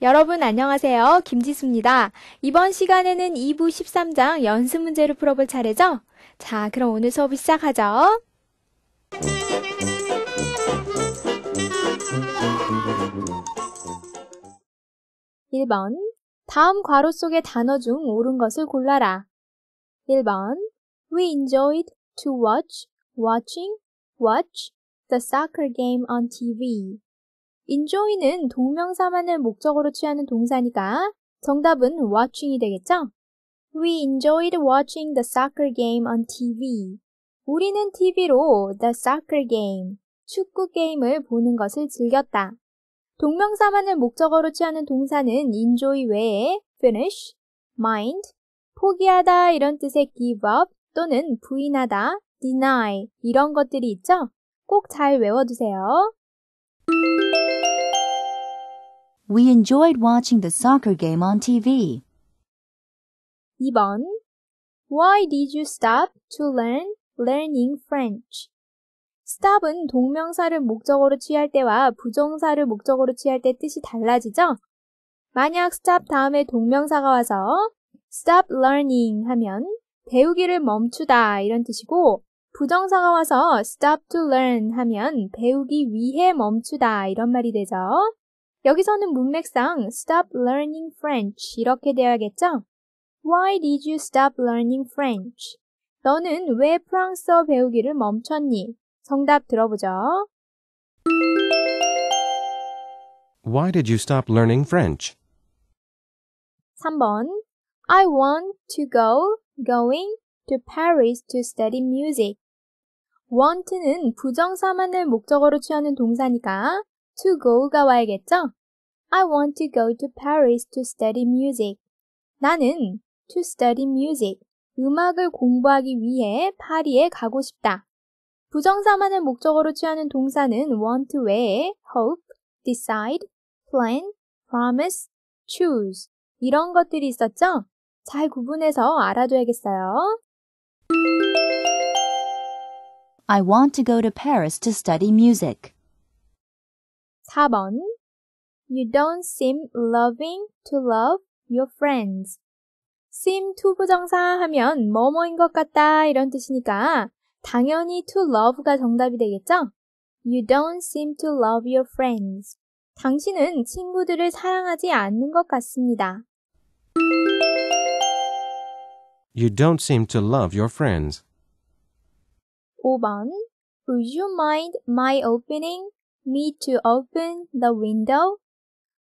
여러분 안녕하세요. 김지수입니다. 이번 시간에는 2부 13장 연습 문제를 풀어볼 차례죠? 자, 그럼 오늘 수업을 시작하죠. 1번 다음 괄호 속의 단어 중 옳은 것을 골라라. 1번 We enjoyed to watch, watching, watch the soccer game on TV. enjoy는 동명사만을 목적으로 취하는 동사니까 정답은 watching이 되겠죠? We enjoyed watching the soccer game on TV. 우리는 TV로 the soccer game, 축구 게임을 보는 것을 즐겼다. 동명사만을 목적으로 취하는 동사는 enjoy 외에 finish, mind, 포기하다 이런 뜻의 give up 또는 부인하다, deny 이런 것들이 있죠? 꼭 잘 외워두세요. We enjoyed watching the soccer game on TV. 2번 Why did you stop to learn learning French? stop은 동명사를 목적어로 취할 때와 부정사를 목적어로 취할 때 뜻이 달라지죠? 만약 stop 다음에 동명사가 와서 stop learning 하면 배우기를 멈추다 이런 뜻이고 부정사가 와서 stop to learn 하면 배우기 위해 멈추다 이런 말이 되죠. 여기서는 문맥상 stop learning French 이렇게 되어야겠죠? Why did you stop learning French? 너는 왜 프랑스어 배우기를 멈췄니? 정답 들어보죠. Why did you stop learning French? 3번 I want to go, going, to Paris to study music. want는 부정사만을 목적으로 취하는 동사니까 to go가 와야겠죠? I want to go to Paris to study music. 나는 to study music, 음악을 공부하기 위해 파리에 가고 싶다. 부정사만을 목적어로 취하는 동사는 want 외에 hope, decide, plan, promise, choose 이런 것들이 있었죠? 잘 구분해서 알아둬야겠어요. I want to go to Paris to study music. 4번 You don't seem loving to love your friends. seem to 부정사 하면 뭐뭐인 것 같다 이런 뜻이니까 당연히 to love가 정답이 되겠죠? You don't seem to love your friends. 당신은 친구들을 사랑하지 않는 것 같습니다. You don't seem to love your friends. 5번 Would you mind my opening me to open the window?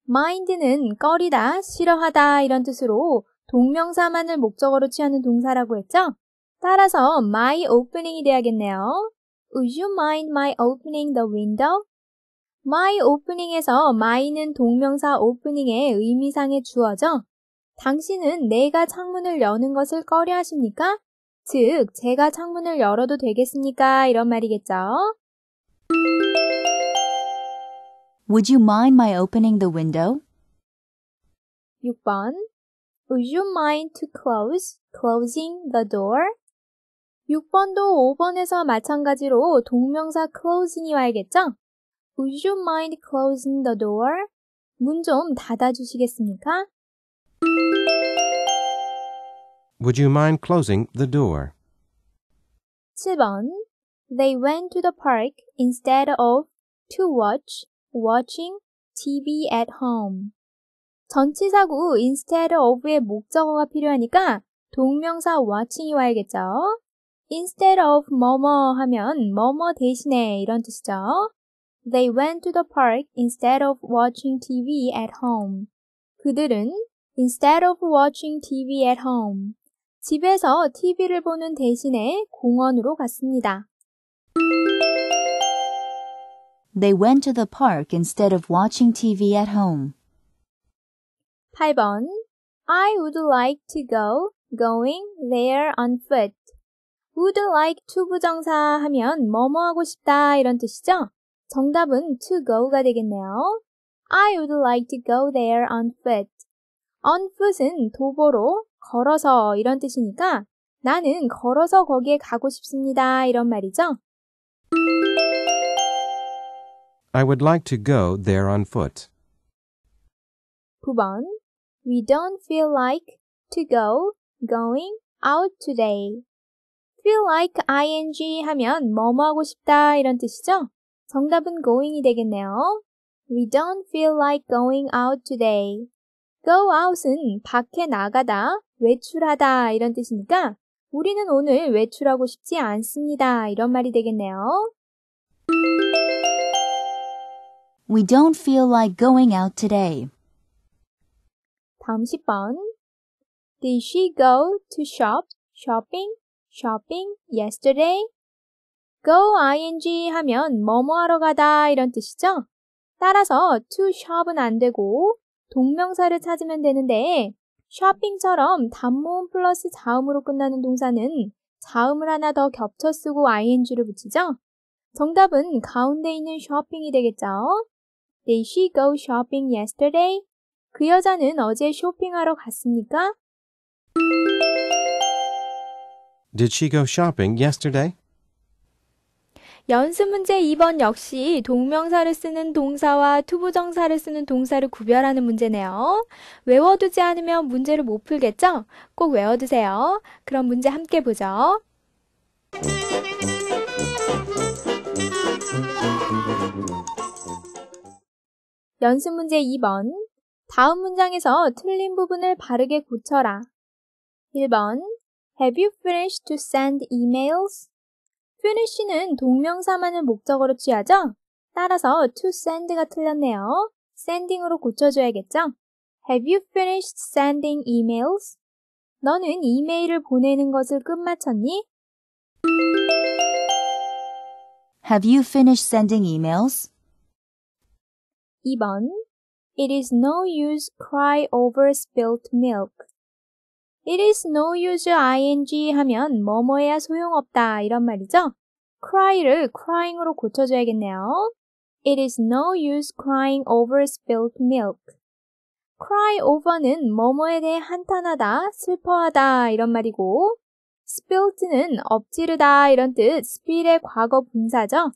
mind는 꺼리다, 싫어하다 이런 뜻으로 동명사만을 목적어로 취하는 동사라고 했죠? 따라서 my opening이 돼야겠네요. Would you mind my opening the window? my opening에서 my는 동명사 opening의 의미상의 주어죠. 당신은 내가 창문을 여는 것을 꺼려 하십니까? 즉, 제가 창문을 열어도 되겠습니까? 이런 말이겠죠. Would you mind my opening the window? 6번 Would you mind to close closing the door? 6번도 5번에서 마찬가지로 동명사 closing이 와야겠죠? Would you mind closing the door? 문 좀 닫아주시겠습니까? Would you mind closing the door? 7번 They went to the park instead of to watch, watching TV at home. 전치사구 instead of의 목적어가 필요하니까 동명사 watching이 와야겠죠. instead of 뭐뭐 하면 뭐뭐 대신에 이런 뜻이죠. They went to the park instead of watching TV at home. 그들은 instead of watching TV at home. 집에서 TV를 보는 대신에 공원으로 갔습니다. They went to the park instead of watching TV at home. 8번 I would like to go going there on foot. would like to 부정사 하면 뭐뭐 하고 싶다 이런 뜻이죠? 정답은 to go가 되겠네요. I would like to go there on foot. on foot은 도보로 걸어서 이런 뜻이니까 나는 걸어서 거기에 가고 싶습니다. 이런 말이죠. I would like to go there on foot. 9번. We don't feel like to go going out today. feel like ing 하면 뭐뭐 하고 싶다 이런 뜻이죠? 정답은 going이 되겠네요. We don't feel like going out today. go out은 밖에 나가다, 외출하다 이런 뜻이니까 우리는 오늘 외출하고 싶지 않습니다. 이런 말이 되겠네요. We don't feel like going out today. 다음 10번. Did she go to shop, shopping, shopping yesterday? go ing 하면 뭐뭐 하러 가다 이런 뜻이죠? 따라서 to shop은 안 되고 동명사를 찾으면 되는데 쇼핑처럼 단모음 플러스 자음으로 끝나는 동사는 자음을 하나 더 겹쳐 쓰고 ing를 붙이죠. 정답은 가운데 있는 쇼핑이 되겠죠. Did she go shopping yesterday? 그 여자는 어제 쇼핑하러 갔습니까? Did she go shopping yesterday? 연습 문제 2번 역시 동명사를 쓰는 동사와 투부정사를 쓰는 동사를 구별하는 문제네요. 외워두지 않으면 문제를 못 풀겠죠? 꼭 외워두세요. 그럼 문제 함께 보죠. 연습 문제 2번. 다음 문장에서 틀린 부분을 바르게 고쳐라. 1번. Have you finished to send emails? finish는 동명사만을 목적어로 취하죠? 따라서 to send가 틀렸네요. sending으로 고쳐줘야겠죠? Have you finished sending emails? 너는 이메일을 보내는 것을 끝마쳤니? Have you finished sending emails? 2번 It is no use cry over spilt milk. It is no use ing 하면 뭐뭐해야 소용없다 이런 말이죠. cry를 crying으로 고쳐줘야겠네요. It is no use crying over s p i l l e d milk. cry over는 뭐뭐에 대해 한탄하다, 슬퍼하다 이런 말이고 spilt는 엎지르다 이런 뜻 spill의 과거 분사죠.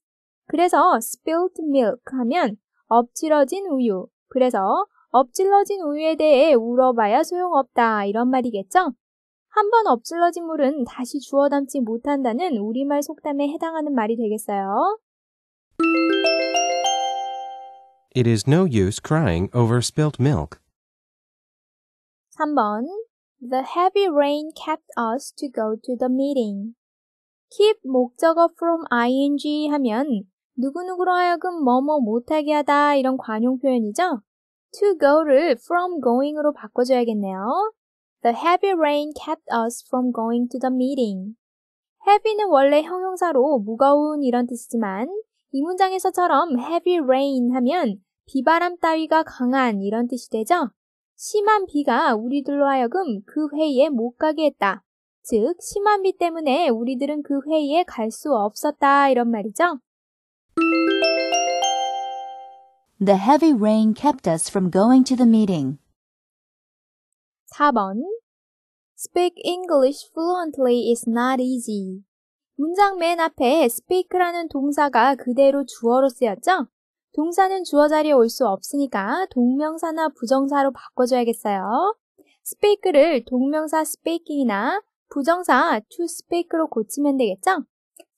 그래서 s p i l l e d milk 하면 엎지러진 우유. 그래서 엎질러진 우유에 대해 울어봐야 소용없다. 이런 말이겠죠? 한번 엎질러진 물은 다시 주워 담지 못한다는 우리말 속담에 해당하는 말이 되겠어요. It is no use crying over spilt milk. 3번. The heavy rain kept us to go to the meeting. keep 목적어 from ing 하면 누구누구로 하여금 뭐뭐 못하게 하다 이런 관용 표현이죠? to go를 from going으로 바꿔줘야겠네요. The heavy rain kept us from going to the meeting. heavy는 원래 형용사로 무거운 이런 뜻이지만 이 문장에서처럼 heavy rain 하면 비바람 따위가 강한 이런 뜻이 되죠. 심한 비가 우리들로 하여금 그 회의에 못 가게 했다. 즉, 심한 비 때문에 우리들은 그 회의에 갈 수 없었다. 이런 말이죠. The heavy rain kept us from going to the meeting. 4번 Speak English fluently is not easy. 문장 맨 앞에 speak라는 동사가 그대로 주어로 쓰였죠? 동사는 주어 자리에 올 수 없으니까 동명사나 부정사로 바꿔줘야겠어요. speak를 동명사 speaking이나 부정사 to speak로 고치면 되겠죠?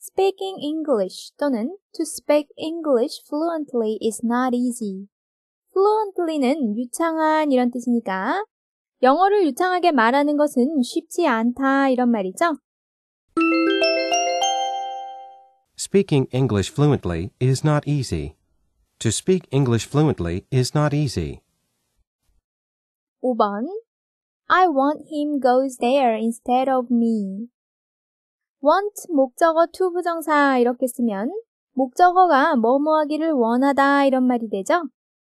Speaking English 또는 to speak English fluently is not easy. fluently는 유창한 이런 뜻이니까 영어를 유창하게 말하는 것은 쉽지 않다 이런 말이죠. Speaking English fluently is not easy. To speak English fluently is not easy. 5번 I want him goes there instead of me. want 목적어 to 부정사 이렇게 쓰면 목적어가 뭐뭐 하기를 원하다 이런 말이 되죠.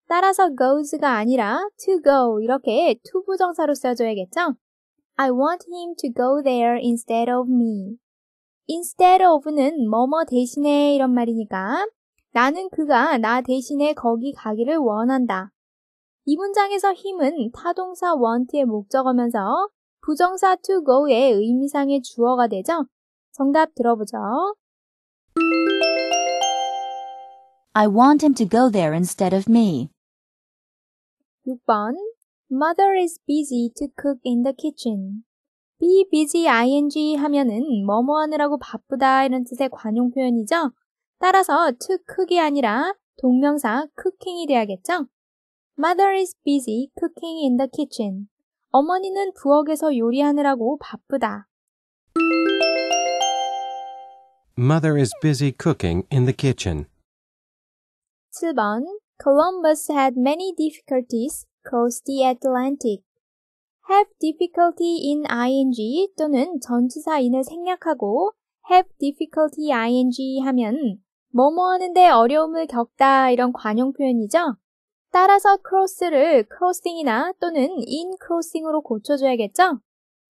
따라서 goes가 아니라 to go 이렇게 to 부정사로 써줘야겠죠. I want him to go there instead of me. instead of는 뭐뭐 대신에 이런 말이니까 나는 그가 나 대신에 거기 가기를 원한다. 이 문장에서 힘은 타동사 want의 목적어면서 부정사 to go의 의미상의 주어가 되죠. 정답 들어보죠. I want him to go there instead of me. 6번 Mother is busy to cook in the kitchen. be busy ing 하면은 뭐뭐 하느라고 바쁘다 이런 뜻의 관용 표현이죠. 따라서 to cook이 아니라 동명사 cooking이 돼야겠죠. Mother is busy cooking in the kitchen. 어머니는 부엌에서 요리하느라고 바쁘다. Mother is busy cooking in the kitchen. 4번 Columbus had many difficulties cross the Atlantic. have difficulty in ing 또는 전치사인을 생략하고 have difficulty ing 하면 뭐뭐 하는데 어려움을 겪다 이런 관용 표현이죠. 따라서 cross를 crossing이나 또는 in crossing으로 고쳐줘야겠죠.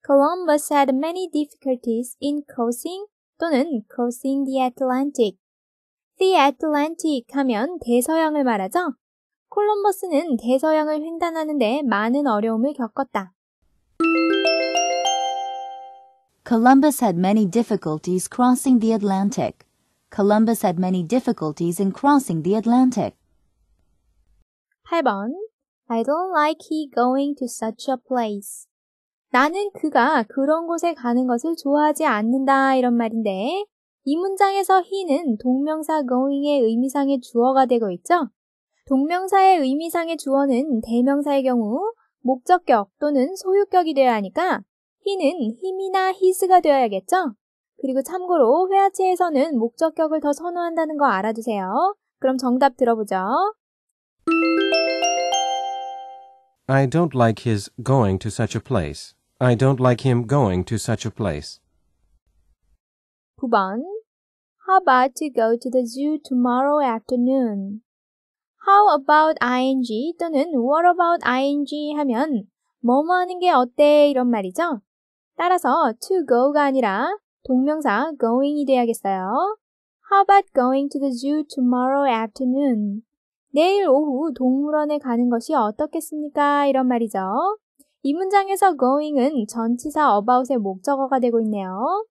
Columbus had many difficulties in crossing 또는 crossing the Atlantic. the Atlantic 하면 대서양을 말하죠. 콜럼버스는 대서양을 횡단하는데 많은 어려움을 겪었다. Columbus had many difficulties crossing the Atlantic. Columbus had many difficulties in crossing the Atlantic. 8번 I don't like he going to such a place. 나는 그가 그런 곳에 가는 것을 좋아하지 않는다 이런 말인데 이 문장에서 he는 동명사 going의 의미상의 주어가 되고 있죠. 동명사의 의미상의 주어는 대명사의 경우 목적격 또는 소유격이 되어야 하니까 he는 힘이나 his가 되어야겠죠. 그리고 참고로 회화체에서는 목적격을 더 선호한다는 거 알아두세요. 그럼 정답 들어보죠. I don't like his going to such a place. I don't like him going to such a place. 9번 How about to go to the zoo tomorrow afternoon? How about ing 또는 what about ing 하면 뭐뭐 하는 게 어때 이런 말이죠. 따라서 to go가 아니라 동명사 going이 돼야겠어요. How about going to the zoo tomorrow afternoon? 내일 오후 동물원에 가는 것이 어떻겠습니까? 이런 말이죠. 이 문장에서 going은 전치사 about의 목적어가 되고 있네요.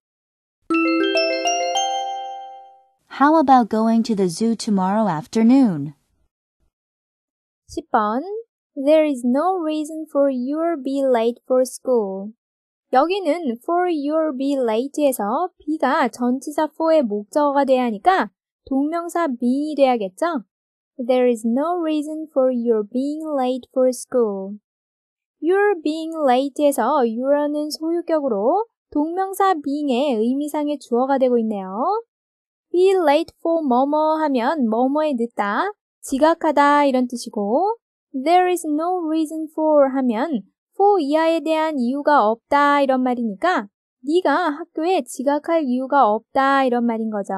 How about going to the zoo tomorrow afternoon? 10번 There is no reason for you'll be late for school. 여기는 for you'll be late에서 be가 전치사 for의 목적어가 돼야 하니까 동명사 be 돼야겠죠? There is no reason for your being late for school. You're being late에서 y o u 라는 소유격으로 동명사 being의 의미상의 주어가 되고 있네요. be late for 뭐뭐 하면 뭐뭐에 늦다, 지각하다 이런 뜻이고 there is no reason for 하면 for 이하에 대한 이유가 없다 이런 말이니까 네가 학교에 지각할 이유가 없다 이런 말인 거죠.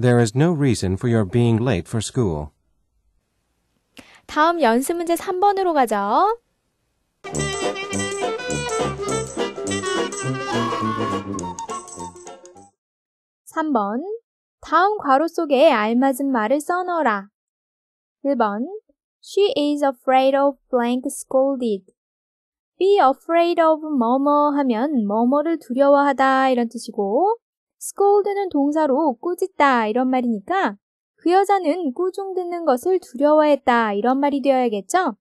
There is no reason for your being late for school. 다음 연습 문제 3번으로 가죠. (3번) 다음 괄호 속에 알맞은 말을 써넣어라. (1번) She is afraid of blank scolded. be afraid of 뭐뭐 하면 뭐뭐를 두려워하다 이런 뜻이고 scold는 동사로 꾸짖다 이런 말이니까 그 여자는 꾸중 듣는 것을 두려워했다 이런 말이 되어야겠죠?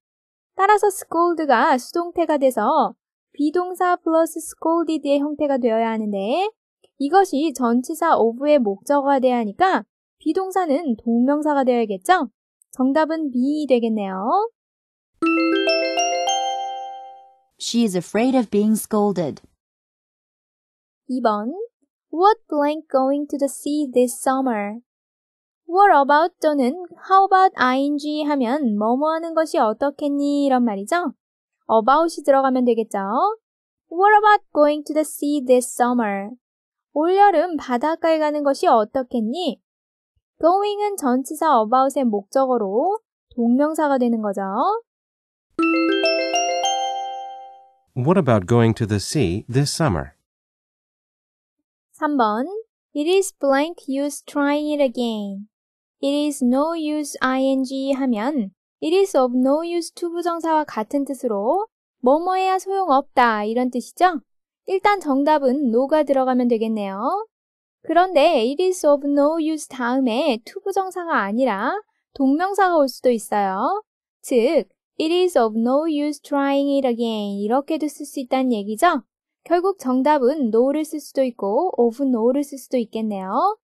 따라서 scold가 수동태가 돼서 비동사 플러스 scolded의 형태가 되어야 하는데 이것이 전치사 of의 목적어가 돼야 하니까 비동사는 동명사가 되어야겠죠? 정답은 B 되겠네요. She is afraid of being scolded. 2번 What blank going to the sea this summer? What about 또는 how about ing 하면 뭐 뭐 하는 것이 어떻겠니 이런 말이죠. about이 들어가면 되겠죠. What about going to the sea this summer? 올여름 바닷가에 가는 것이 어떻겠니? going은 전치사 about의 목적으로 동명사가 되는 거죠. What about going to the sea this summer? 3번 It is blank use try it again. It is no use ing 하면 It is of no use to 부정사와 같은 뜻으로 뭐뭐해야 소용없다 이런 뜻이죠. 일단 정답은 no가 들어가면 되겠네요. 그런데 it is of no use 다음에 to 부정사가 아니라 동명사가 올 수도 있어요. 즉, it is of no use trying it again 이렇게도 쓸 수 있다는 얘기죠. 결국 정답은 no를 쓸 수도 있고 of no를 쓸 수도 있겠네요.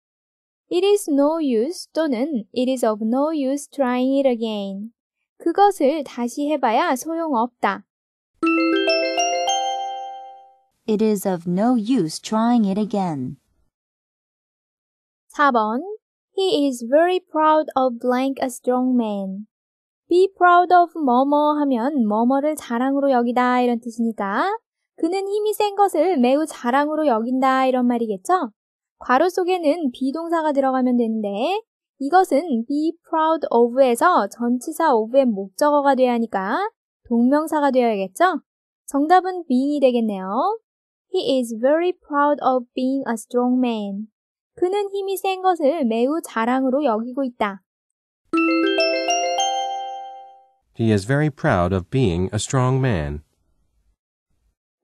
It is no use 또는 It is of no use trying it again. 그것을 다시 해봐야 소용없다. It is of no use trying it again. 4번 He is very proud of blank a strong man. Be proud of 뭐뭐 하면 뭐뭐를 자랑으로 여기다 이런 뜻이니까 그는 힘이 센 것을 매우 자랑으로 여긴다 이런 말이겠죠? 괄호 속에는 비동사가 들어가면 되는데 이것은 be proud of에서 전치사 of의 목적어가 돼야 하니까 동명사가 되어야겠죠? 정답은 being이 되겠네요. He is very proud of being a strong man. 그는 힘이 센 것을 매우 자랑으로 여기고 있다. He is very proud of being a strong man.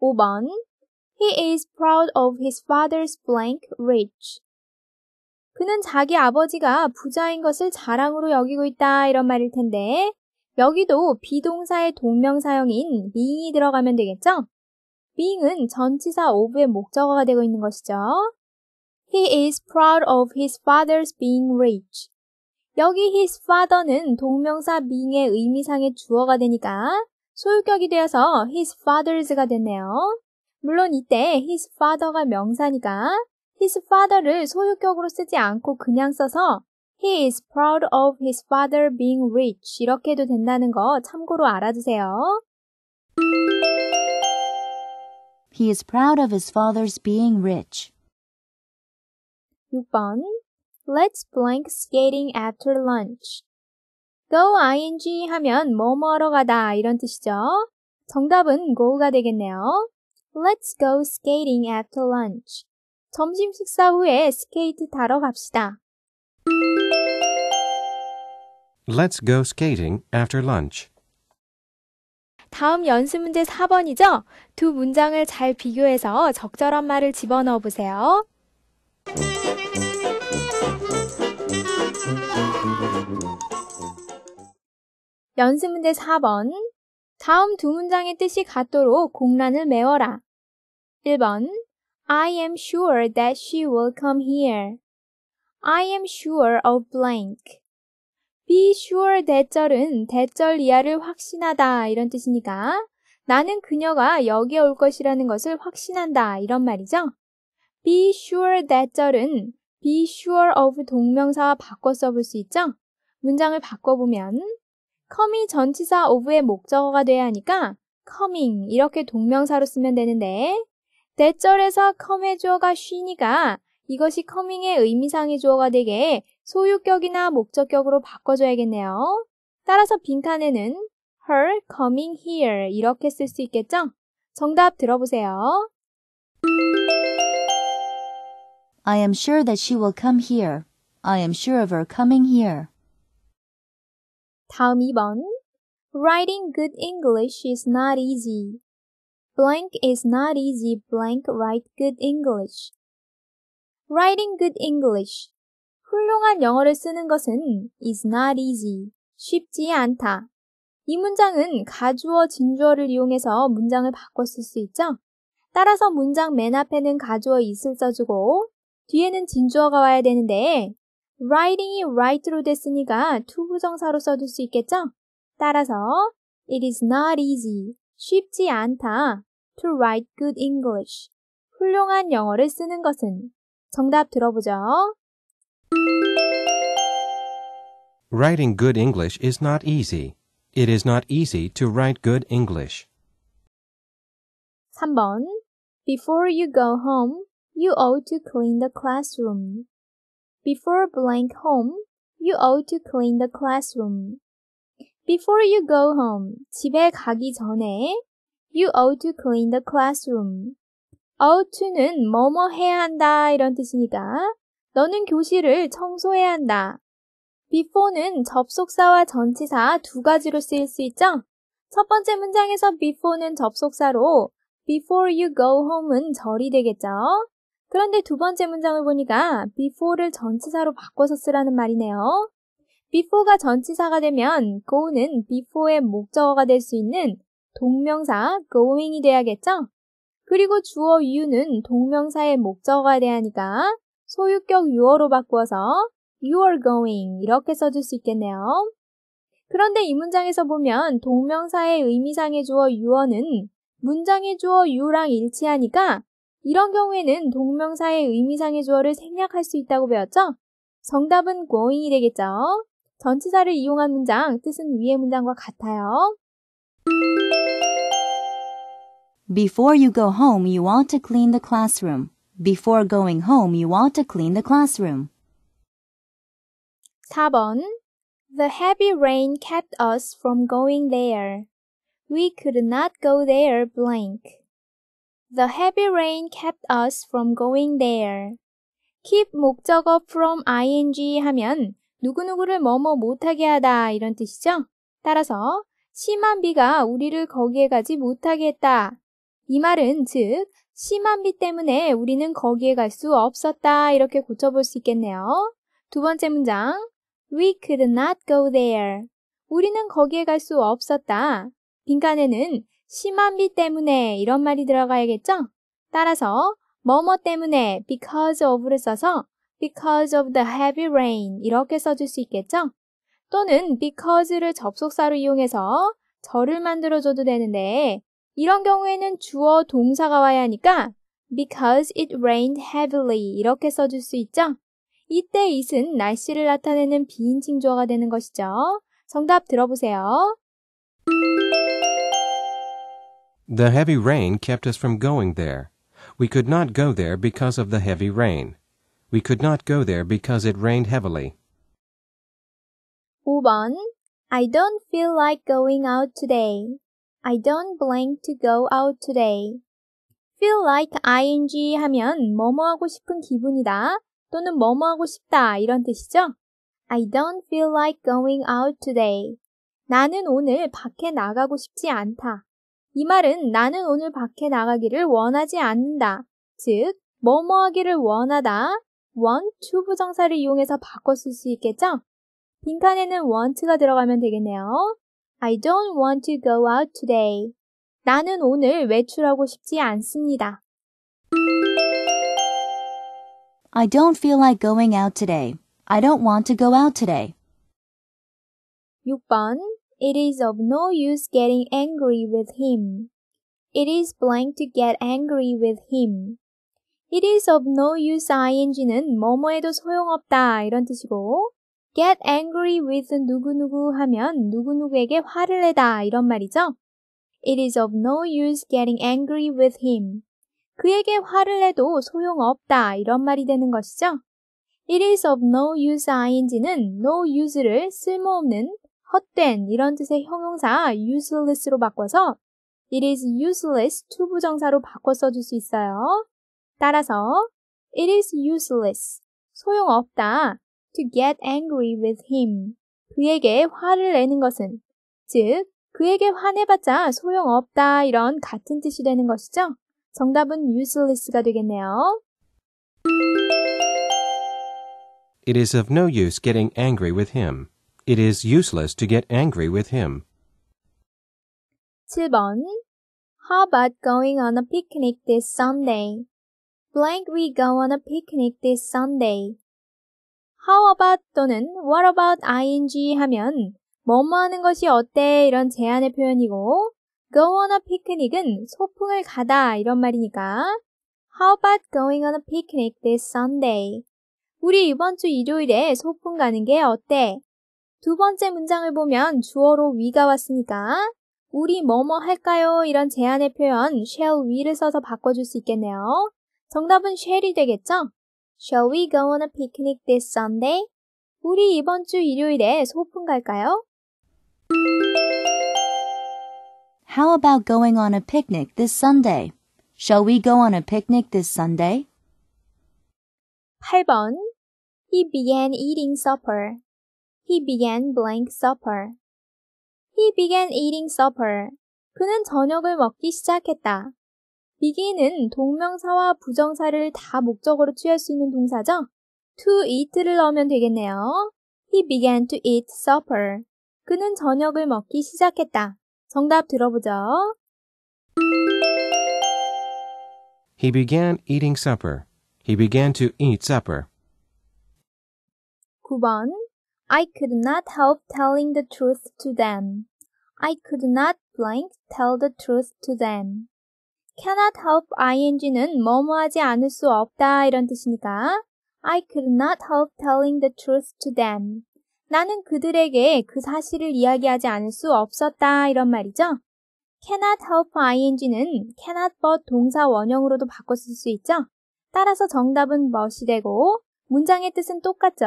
5번 He is proud of his father's blank rich. 그는 자기 아버지가 부자인 것을 자랑으로 여기고 있다 이런 말일 텐데 여기도 비동사의 동명사형인 being이 들어가면 되겠죠? being은 전치사 of의 목적어가 되고 있는 것이죠. He is proud of his father's being rich. 여기 his father는 동명사 being의 의미상의 주어가 되니까 소유격이 되어서 his father's가 됐네요. 물론 이때 his father가 명사니까 his father를 소유격으로 쓰지 않고 그냥 써서 he is proud of his father being rich 이렇게 해도 된다는 거 참고로 알아두세요. He is proud of his father's being rich. 6번 Let's blank skating after lunch. go ing 하면 뭐 뭐하러 가다 이런 뜻이죠. 정답은 go가 되겠네요. Let's go skating after lunch. 점심 식사 후에 스케이트 타러 갑시다. Let's go skating after lunch. 다음 연습 문제 4번이죠? 두 문장을 잘 비교해서 적절한 말을 집어넣어 보세요. 연습 문제 4번. 다음 두 문장의 뜻이 같도록 공란을 메워라. 1번. I am sure that she will come here. I am sure of blank. be sure 대절은 대절 이하를 확신하다 이런 뜻이니까 나는 그녀가 여기에 올 것이라는 것을 확신한다 이런 말이죠. be sure 대절은 be sure of 동명사와 바꿔 써볼 수 있죠. 문장을 바꿔보면 come이 전치사 of의 목적어가 돼야 하니까 coming 이렇게 동명사로 쓰면 되는데 대절에서 come의 주어가 she니까 이것이 coming의 의미상의 주어가 되게 소유격이나 목적격으로 바꿔줘야겠네요. 따라서 빈칸에는 her coming here 이렇게 쓸 수 있겠죠? 정답 들어보세요. I am sure that she will come here. I am sure of her coming here. 다음 2번. Writing good English is not easy. Blank is not easy. Blank write good English. Writing good English. 훌륭한 영어를 쓰는 것은 is not easy. 쉽지 않다. 이 문장은 가주어 진주어를 이용해서 문장을 바꿔 쓸 수 있죠. 따라서 문장 맨 앞에는 가주어 있을 써주고 뒤에는 진주어가 와야 되는데 writing이 write로 됐으니까 to 부정사로 써줄 수 있겠죠? 따라서 it is not easy, 쉽지 않다 to write good English, 훌륭한 영어를 쓰는 것은 정답 들어보죠. Writing good English is not easy. It is not easy to write good English. 3번 Before you go home, you ought to clean the classroom. Before blank home, you ought to clean the classroom. Before you go home, 집에 가기 전에 you ought to clean the classroom. ought to는 뭐뭐 해야 한다 이런 뜻이니까 너는 교실을 청소해야 한다. before는 접속사와 전치사 두 가지로 쓰일 수 있죠? 첫 번째 문장에서 before는 접속사로 before you go home은 절이 되겠죠? 그런데 두 번째 문장을 보니까 before를 전치사로 바꿔서 쓰라는 말이네요. before가 전치사가 되면 go는 before의 목적어가 될 수 있는 동명사 going이 돼야겠죠? 그리고 주어 you는 동명사의 목적어가 돼야 하니까 소유격 you어로 바꾸어서 you r e going 이렇게 써줄 수 있겠네요. 그런데 이 문장에서 보면 동명사의 의미상의 주어 유어는 문장의 주어 유 o 랑 일치하니까 이런 경우에는 동명사의 의미상의 주어를 생략할 수 있다고 배웠죠? 정답은 going이 되겠죠? 전치사를 이용한 문장, 뜻은 위의 문장과 같아요. Before you go home, you want to clean the classroom. Before going home, you want to clean the classroom. 4번 The heavy rain kept us from going there. We could not go there blank. The heavy rain kept us from going there. keep 목적어 from ing 하면 누구누구를 뭐뭐 못하게 하다 이런 뜻이죠. 따라서 심한 비가 우리를 거기에 가지 못하게 했다. 이 말은 즉 심한 비 때문에 우리는 거기에 갈 수 없었다 이렇게 고쳐볼 수 있겠네요. 두 번째 문장 We could not go there. 우리는 거기에 갈 수 없었다. 빈칸에는 심한비 때문에 이런 말이 들어가야겠죠? 따라서 뭐뭐 때문에 because of를 써서 because of the heavy rain 이렇게 써줄 수 있겠죠? 또는 because를 접속사로 이용해서 절을 만들어줘도 되는데 이런 경우에는 주어 동사가 와야 하니까 because it rained heavily 이렇게 써줄 수 있죠? 이때 it은 날씨를 나타내는 비인칭 주어가 되는 것이죠. 정답 들어보세요. The heavy rain kept us from going there. We could not go there because of the heavy rain. We could not go there because it rained heavily. 5번 I don't feel like going out today. I don't blank to go out today. feel like ing 하면 뭐뭐 하고 싶은 기분이다 또는 뭐뭐 하고 싶다 이런 뜻이죠. I don't feel like going out today. 나는 오늘 밖에 나가고 싶지 않다. 이 말은 나는 오늘 밖에 나가기를 원하지 않는다. 즉, 뭐뭐 하기를 원하다. want to 부정사를 이용해서 바꿔 쓸수 있겠죠? 빈칸에는 want가 들어가면 되겠네요. I don't want to go out today. 나는 오늘 외출하고 싶지 않습니다. I don't feel like going out today. I don't want to go out today. 6번 It is of no use getting angry with him. It is blank to get angry with him. It is of no use ing는 뭐뭐해도 소용없다 이런 뜻이고 get angry with 누구누구 하면 누구누구에게 화를 내다 이런 말이죠. It is of no use getting angry with him. 그에게 화를 내도 소용없다 이런 말이 되는 것이죠. It is of no use ing는 no use를 쓸모없는 헛된 이런 뜻의 형용사 useless로 바꿔서 it is useless 투부정사로 바꿔 써줄 수 있어요. 따라서 it is useless 소용없다 to get angry with him 그에게 화를 내는 것은 즉 그에게 화내봤자 소용없다 이런 같은 뜻이 되는 것이죠. 정답은 useless가 되겠네요. It is of no use getting angry with him. It is useless to get angry with him. 7번 How about going on a picnic this Sunday? Blank we go on a picnic this Sunday. How about 또는 What about ing 하면 뭐 뭐 하는 것이 어때 이런 제안의 표현이고 go on a picnic은 소풍을 가다 이런 말이니까 How about going on a picnic this Sunday? 우리 이번 주 일요일에 소풍 가는 게 어때? 두 번째 문장을 보면 주어로 위가 왔으니까 우리 뭐뭐 할까요? 이런 제안의 표현 shall we를 써서 바꿔줄 수 있겠네요. 정답은 shall이 되겠죠? Shall we go on a picnic this Sunday? 우리 이번 주 일요일에 소풍 갈까요? How about going on a picnic this Sunday? Shall we go on a picnic this Sunday? 8번 He began eating supper. He began blank supper. He began eating supper. 그는 저녁을 먹기 시작했다. begin은 동명사와 부정사를 다 목적으로 취할 수 있는 동사죠? to eat를 넣으면 되겠네요. He began to eat supper. 그는 저녁을 먹기 시작했다. 정답 들어보죠. He began eating supper. He began to eat supper. 9번 I could not help telling the truth to them. I could not blank tell the truth to them. cannot help ing는 뭐뭐하지 않을 수 없다 이런 뜻이니까 I could not help telling the truth to them. 나는 그들에게 그 사실을 이야기하지 않을 수 없었다 이런 말이죠. cannot help ing는 cannot but 동사 원형으로도 바꿨을수 있죠. 따라서 정답은 무엇이 되고 문장의 뜻은 똑같죠.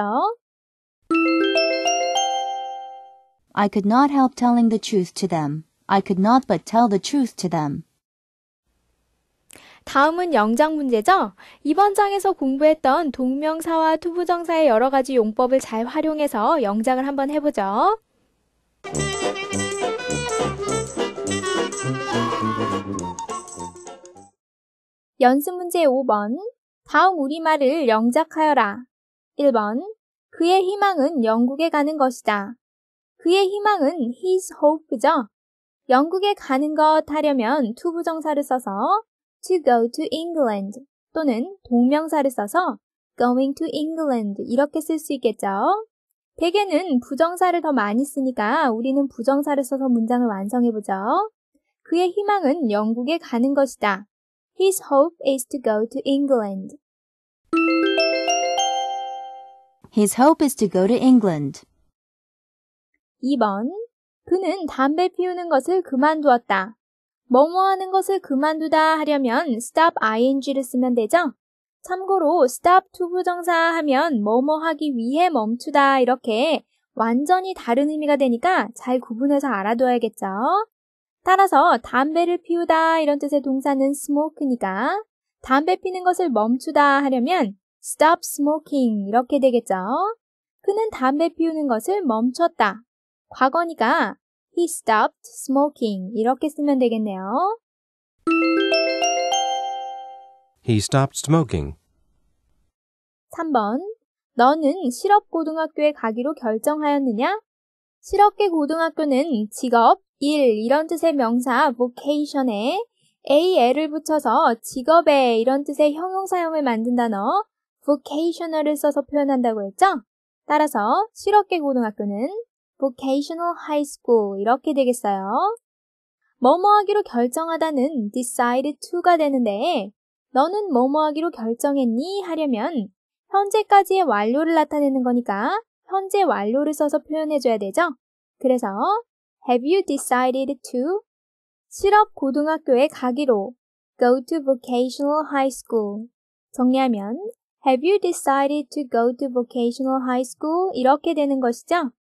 I could not help telling the truth to them. I could not but tell the truth to them. 다음은 영장 문제죠? 이번 장에서 공부했던 동명사와 투부정사의 여러 가지 용법을 잘 활용해서 영장을 한번 해보죠. 연습 문제 5번. 다음 우리말을 영작하여라. 1번. 그의 희망은 영국에 가는 것이다. 그의 희망은 his hope죠. 영국에 가는 것 하려면 투부정사를 써서 to go to England 또는 동명사를 써서 going to England 이렇게 쓸 수 있겠죠. 대개는 부정사를 더 많이 쓰니까 우리는 부정사를 써서 문장을 완성해보죠. 그의 희망은 영국에 가는 것이다. His hope is to go to England. His hope is to go to England. 2번. 그는 담배 피우는 것을 그만두었다. 뭐뭐 하는 것을 그만두다 하려면 stop ing를 쓰면 되죠? 참고로 stop to 부정사 하면 뭐뭐 하기 위해 멈추다 이렇게 완전히 다른 의미가 되니까 잘 구분해서 알아둬야겠죠? 따라서 담배를 피우다 이런 뜻의 동사는 smoke니까 담배 피는 것을 멈추다 하려면 stop smoking 이렇게 되겠죠. 그는 담배 피우는 것을 멈췄다. 과거니까 he stopped smoking 이렇게 쓰면 되겠네요. He stopped smoking. 3번. 너는 실업고등학교에 가기로 결정하였느냐? 실업계 고등학교는 직업, 일 이런 뜻의 명사 vocation에 al을 붙여서 직업에 이런 뜻의 형용사형을 만든 단어 vocational을 써서 표현한다고 했죠? 따라서 실업계 고등학교는 vocational high school 이렇게 되겠어요. 뭐뭐 하기로 결정하다는 decide to가 되는데 너는 뭐뭐 하기로 결정했니 하려면 현재까지의 완료를 나타내는 거니까 현재 완료를 써서 표현해 줘야 되죠. 그래서 have you decided to 실업 고등학교에 가기로 go to vocational high school 정리하면 Have you decided to go to vocational high school? 이렇게 되는 것이죠.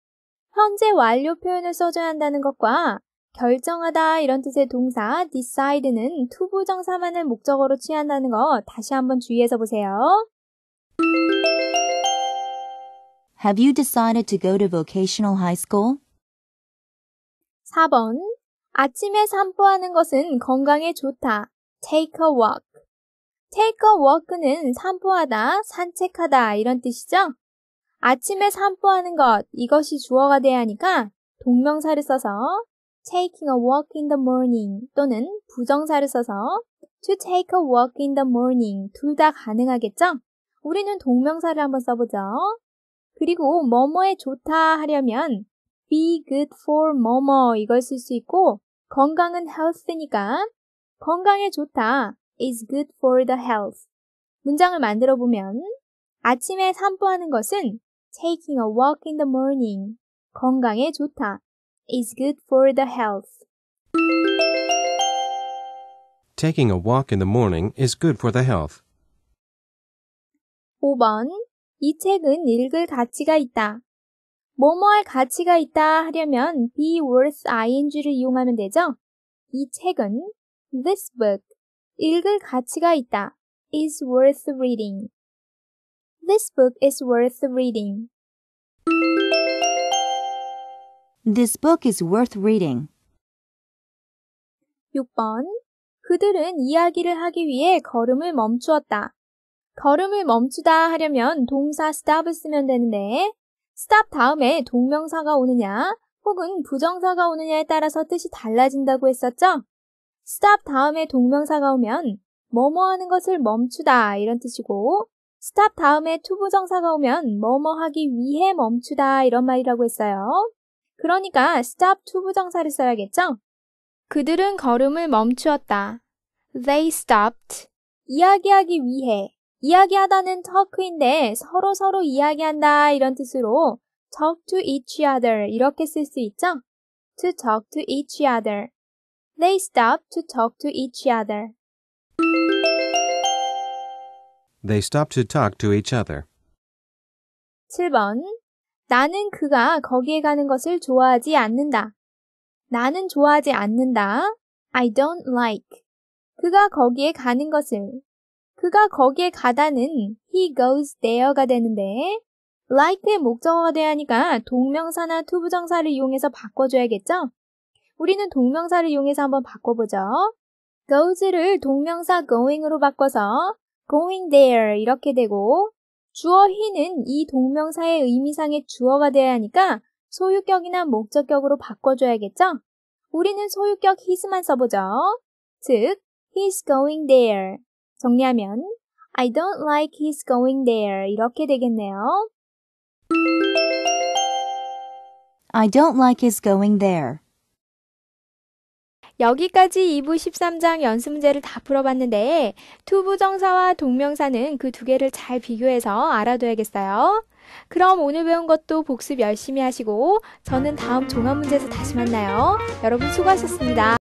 현재 완료 표현을 써줘야 한다는 것과 결정하다 이런 뜻의 동사 decide는 투부정사만을 목적으로 취한다는 거 다시 한번 주의해서 보세요. Have you decided to go to vocational high school? 4번. 아침에 산보하는 것은 건강에 좋다. Take a walk. take a walk는 산보하다, 산책하다 이런 뜻이죠. 아침에 산보하는 것, 이것이 주어가 돼야 하니까 동명사를 써서 taking a walk in the morning 또는 부정사를 써서 to take a walk in the morning 둘 다 가능하겠죠? 우리는 동명사를 한번 써보죠. 그리고 뭐뭐에 좋다 하려면 be good for 뭐뭐 이걸 쓸 수 있고 건강은 health니까 건강에 좋다 is good for the health. 문장을 만들어 보면 아침에 산보하는 것은 taking a walk in the morning. 건강에 좋다. is good for the health. Taking a walk in the morning is good for the health. 5번. 이 책은 읽을 가치가 있다. 뭐뭐할 가치가 있다 하려면 be worth ing를 이용하면 되죠? 이 책은 this book 읽을 가치가 있다. is worth reading. This book is worth reading. This book is worth reading. 6번. 그들은 이야기를 하기 위해 걸음을 멈추었다. 걸음을 멈추다 하려면 동사 stop을 쓰면 되는데 stop 다음에 동명사가 오느냐 혹은 부정사가 오느냐에 따라서 뜻이 달라진다고 했었죠? stop 다음에 동명사가 오면 뭐뭐 하는 것을 멈추다 이런 뜻이고 stop 다음에 투부정사가 오면 뭐뭐 하기 위해 멈추다 이런 말이라고 했어요. 그러니까 stop 투부정사를 써야겠죠? 그들은 걸음을 멈추었다. They stopped. 이야기하기 위해. 이야기하다는 talk인데 서로 서로 이야기한다 이런 뜻으로 talk to each other 이렇게 쓸 수 있죠? to talk to each other. They stopped to talk to each other. They stopped to talk to each other. 7번. 나는 그가 거기에 가는 것을 좋아하지 않는다. 나는 좋아하지 않는다. I don't like. 그가 거기에 가는 것을. 그가 거기에 가다는 he goes there가 되는데 like의 목적어가 돼야 하니까 동명사나 투부정사를 이용해서 바꿔줘야겠죠? 우리는 동명사를 이용해서 한번 바꿔보죠. goes를 동명사 going으로 바꿔서 going there 이렇게 되고 주어 he는 이 동명사의 의미상의 주어가 되어야 하니까 소유격이나 목적격으로 바꿔줘야겠죠? 우리는 소유격 his만 써보죠. 즉, he's going there. 정리하면 I don't like he's going there 이렇게 되겠네요. I don't like his going there. 여기까지 2부 13장 연습문제를 다 풀어봤는데 투부정사와 동명사는 그 두 개를 잘 비교해서 알아둬야겠어요. 그럼 오늘 배운 것도 복습 열심히 하시고 저는 다음 종합문제에서 다시 만나요. 여러분 수고하셨습니다.